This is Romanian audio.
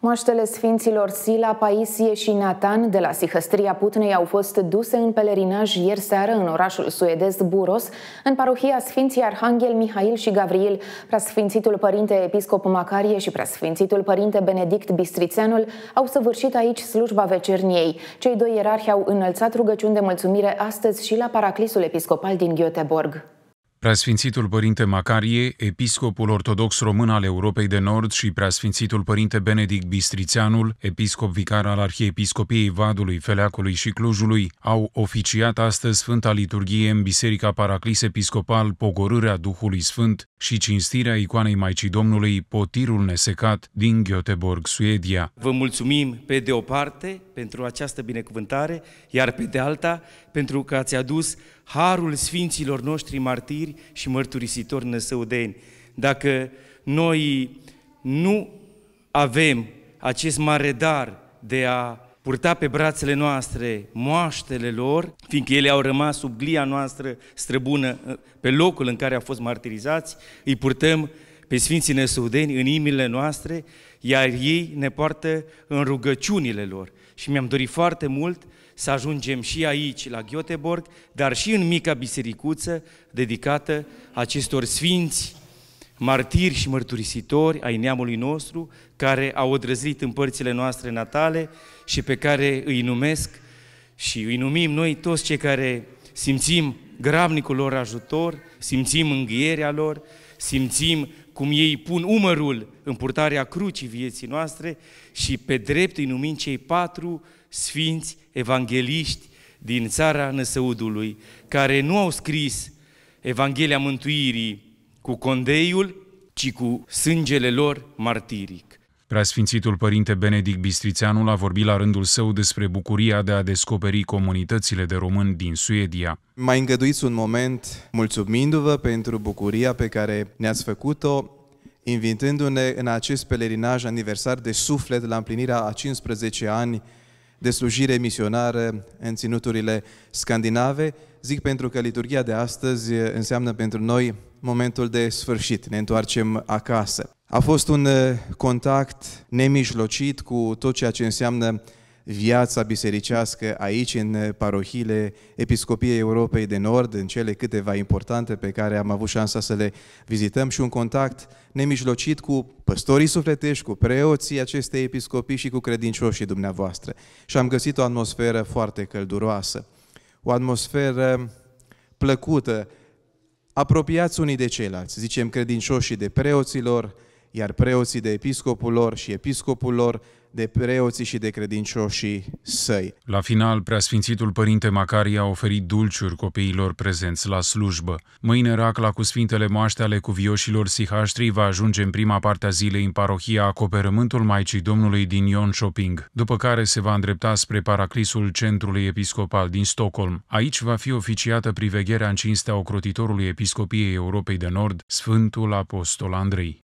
Moaștele Sfinților Sila, Paisie și Nathan de la Sihăstria Putnei au fost duse în pelerinaj ieri seară în orașul suedez Buros, în parohia Sfinții Arhanghel Mihail și Gavril. Preasfințitul Părinte Episcop Macarie și Preasfințitul Părinte Benedict Bistrițeanul au săvârșit aici slujba vecerniei. Cei doi ierarhi au înălțat rugăciuni de mulțumire astăzi și la Paraclisul Episcopal din Göteborg. Preasfințitul Părinte Macarie, episcopul ortodox român al Europei de Nord și preasfințitul Părinte Benedict Bistrițianul, episcop vicar al Arhiepiscopiei Vadului, Feleacului și Clujului, au oficiat astăzi Sfânta Liturghie în Biserica Paraclis Episcopal Pogorârea Duhului Sfânt și cinstirea icoanei Maicii Domnului Potirul Nesecat din Göteborg, Suedia. Vă mulțumim pe de o parte pentru această binecuvântare, iar pe de alta pentru că ați adus harul sfinților noștri martiri și mărturisitori năsăudeni. Dacă noi nu avem acest mare dar de a purta pe brațele noastre moaștele lor, fiindcă ele au rămas sub glia noastră străbună pe locul în care au fost martirizați, îi purtăm pe Sfinții Nesudeni în inimile noastre, iar ei ne poartă în rugăciunile lor. Și mi-am dorit foarte mult să ajungem și aici, la Göteborg, dar și în mica bisericuță dedicată acestor sfinți, martiri și mărturisitori ai neamului nostru, care au odrăzit în părțile noastre natale și pe care îi numesc și îi numim noi toți cei care simțim gravnicul lor ajutor, simțim înghierea lor, simțim cum ei pun umărul în purtarea crucii vieții noastre și pe drept îi numim cei patru sfinți evangeliști din țara Năsăudului, care nu au scris Evanghelia Mântuirii cu condeiul, ci cu sângele lor martiric. Preasfințitul Părinte Benedict Bistrițeanul a vorbit la rândul său despre bucuria de a descoperi comunitățile de români din Suedia. Mai îngăduiți un moment mulțumindu-vă pentru bucuria pe care ne-ați făcut-o, invitându-ne în acest pelerinaj aniversar de suflet la împlinirea a 15 ani de slujire misionară în ținuturile scandinave. Zic pentru că liturgia de astăzi înseamnă pentru noi momentul de sfârșit, ne întoarcem acasă. A fost un eh, contact nemijlocit cu tot ceea ce înseamnă viața bisericească aici, în eh, parohile Episcopiei Europei de Nord, în cele câteva importante pe care am avut șansa să le vizităm și un contact nemijlocit cu păstorii sufletești, cu preoții acestei episcopii și cu credincioșii dumneavoastră. Și am găsit o atmosferă foarte călduroasă, o atmosferă plăcută, apropiați unii de ceilalți, zicem credincioșii de preoților, iar preoții de episcopul lor și episcopul lor de preoții și de credincioșii săi. La final, preasfințitul părinte Macarie a oferit dulciuri copiilor prezenți la slujbă. Mâine racla cu sfintele moaște ale cuvioșilor sihaștrii va ajunge în prima parte a zilei în parohia Acoperământul Maicii Domnului din Ion Shopping, după care se va îndrepta spre paraclisul Centrului Episcopal din Stockholm. Aici va fi oficiată privegherea în cinstea ocrotitorului Episcopiei Europei de Nord, Sfântul Apostol Andrei.